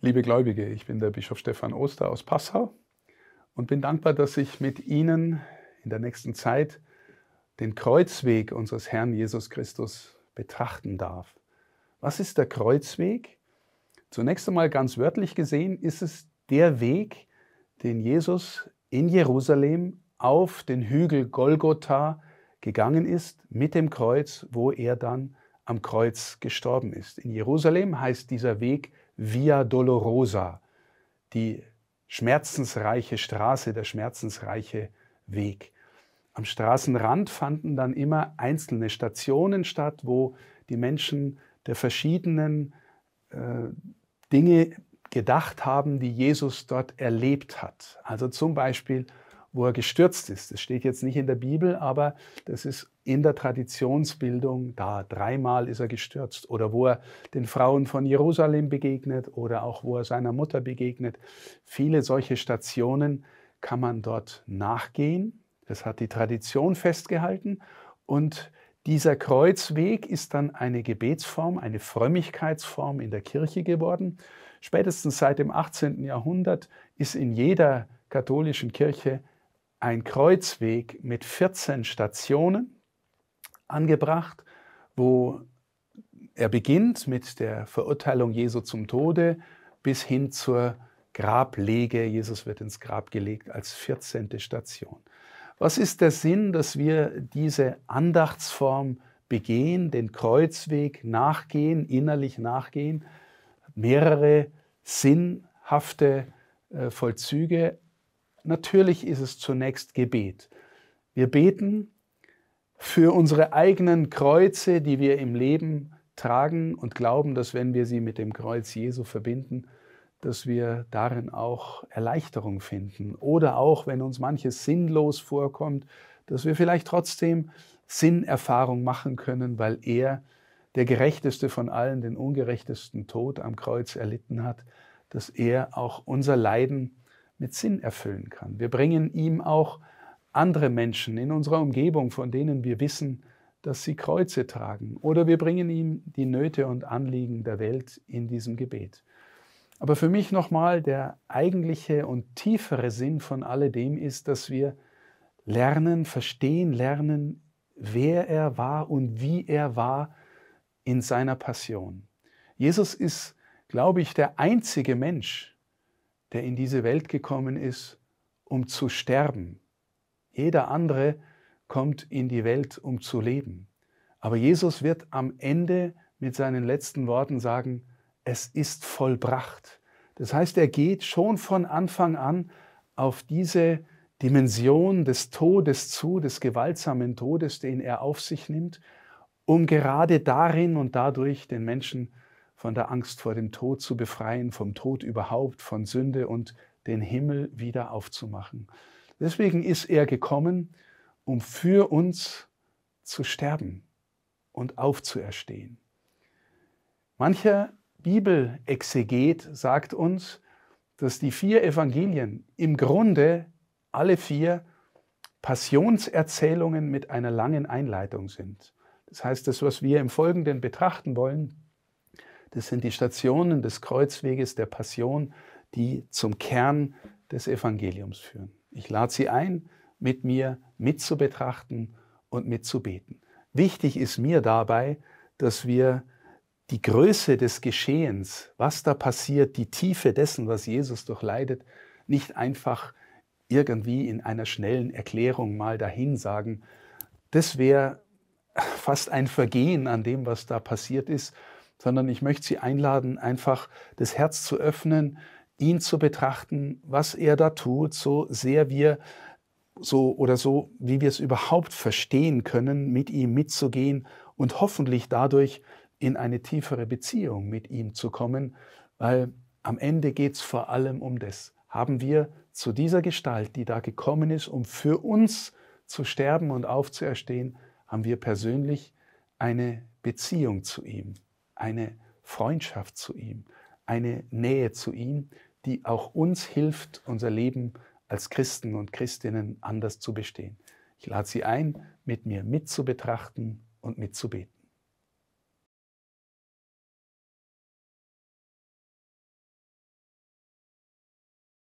Liebe Gläubige, ich bin der Bischof Stefan Oster aus Passau und bin dankbar, dass ich mit Ihnen in der nächsten Zeit den Kreuzweg unseres Herrn Jesus Christus betrachten darf. Was ist der Kreuzweg? Zunächst einmal ganz wörtlich gesehen ist es der Weg, den Jesus in Jerusalem auf den Hügel Golgotha gegangen ist mit dem Kreuz, wo er dann am Kreuz gestorben ist. In Jerusalem heißt dieser Weg Via Dolorosa, die schmerzensreiche Straße, der schmerzensreiche Weg. Am Straßenrand fanden dann immer einzelne Stationen statt, wo die Menschen der verschiedenen äh, Dinge gedacht haben, die Jesus dort erlebt hat. Also zum Beispiel wo er gestürzt ist. Das steht jetzt nicht in der Bibel, aber das ist in der Traditionsbildung da. Dreimal ist er gestürzt. Oder wo er den Frauen von Jerusalem begegnet oder auch wo er seiner Mutter begegnet. Viele solche Stationen kann man dort nachgehen. Das hat die Tradition festgehalten. Und dieser Kreuzweg ist dann eine Gebetsform, eine Frömmigkeitsform in der Kirche geworden. Spätestens seit dem 18. Jahrhundert ist in jeder katholischen Kirche ein Kreuzweg mit 14 Stationen angebracht, wo er beginnt mit der Verurteilung Jesu zum Tode bis hin zur Grablege. Jesus wird ins Grab gelegt als 14. Station. Was ist der Sinn, dass wir diese Andachtsform begehen, den Kreuzweg nachgehen, innerlich nachgehen? Mehrere sinnhafte äh, Vollzüge. Natürlich ist es zunächst Gebet. Wir beten für unsere eigenen Kreuze, die wir im Leben tragen und glauben, dass wenn wir sie mit dem Kreuz Jesu verbinden, dass wir darin auch Erleichterung finden. Oder auch, wenn uns manches sinnlos vorkommt, dass wir vielleicht trotzdem Sinnerfahrung machen können, weil er, der gerechteste von allen, den ungerechtesten Tod am Kreuz erlitten hat, dass er auch unser Leiden mit Sinn erfüllen kann. Wir bringen ihm auch andere Menschen in unserer Umgebung, von denen wir wissen, dass sie Kreuze tragen. Oder wir bringen ihm die Nöte und Anliegen der Welt in diesem Gebet. Aber für mich nochmal der eigentliche und tiefere Sinn von alledem ist, dass wir lernen, verstehen, lernen, wer er war und wie er war in seiner Passion. Jesus ist, glaube ich, der einzige Mensch, der in diese Welt gekommen ist, um zu sterben. Jeder andere kommt in die Welt, um zu leben. Aber Jesus wird am Ende mit seinen letzten Worten sagen, es ist vollbracht. Das heißt, er geht schon von Anfang an auf diese Dimension des Todes zu, des gewaltsamen Todes, den er auf sich nimmt, um gerade darin und dadurch den Menschen zu von der Angst vor dem Tod zu befreien, vom Tod überhaupt, von Sünde und den Himmel wieder aufzumachen. Deswegen ist er gekommen, um für uns zu sterben und aufzuerstehen. Mancher Bibelexeget sagt uns, dass die vier Evangelien im Grunde alle vier Passionserzählungen mit einer langen Einleitung sind. Das heißt, das, was wir im Folgenden betrachten wollen, das sind die Stationen des Kreuzweges der Passion, die zum Kern des Evangeliums führen. Ich lade Sie ein, mit mir mitzubetrachten und mitzubeten. Wichtig ist mir dabei, dass wir die Größe des Geschehens, was da passiert, die Tiefe dessen, was Jesus durchleidet, nicht einfach irgendwie in einer schnellen Erklärung mal dahin sagen. Das wäre fast ein Vergehen an dem, was da passiert ist sondern ich möchte Sie einladen, einfach das Herz zu öffnen, ihn zu betrachten, was er da tut, so sehr wir so oder so, wie wir es überhaupt verstehen können, mit ihm mitzugehen und hoffentlich dadurch in eine tiefere Beziehung mit ihm zu kommen, weil am Ende geht es vor allem um das. Haben wir zu dieser Gestalt, die da gekommen ist, um für uns zu sterben und aufzuerstehen, haben wir persönlich eine Beziehung zu ihm eine Freundschaft zu ihm, eine Nähe zu ihm, die auch uns hilft, unser Leben als Christen und Christinnen anders zu bestehen. Ich lade Sie ein, mit mir mitzubetrachten und mitzubeten.